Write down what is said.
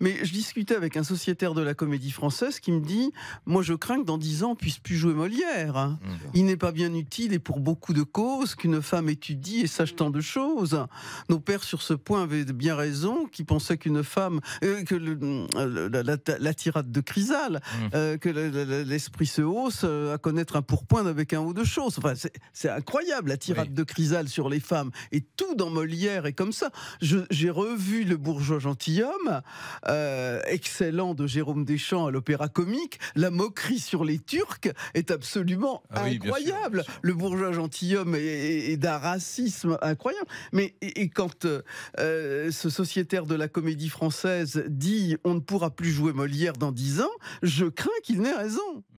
Mais je discutais avec un sociétaire de la comédie française qui me dit Moi, je crains que dans dix ans, on puisse plus jouer Molière. Hein. Mmh, Il n'est pas bien utile et pour beaucoup de causes qu'une femme étudie et sache tant de choses. Nos pères, sur ce point, avaient bien raison, qui pensaient qu'une femme. Euh, que la, tirade de Chrysal, mmh. euh, que l'esprit se hausse euh, à connaître un pourpoint avec un ou deux choses. Enfin, c'est incroyable, la tirade de Chrysal sur les femmes. Et tout dans Molière est comme ça. J'ai revu le bourgeois gentilhomme. Euh, excellent de Jérôme Deschamps à l'opéra comique, la moquerie sur les Turcs est absolument ah incroyable. Le bourgeois gentilhomme est, d'un racisme incroyable. Mais quand euh, euh, ce sociétaire de la comédie française dit on ne pourra plus jouer Molière dans dix ans, je crains qu'il n'ait raison.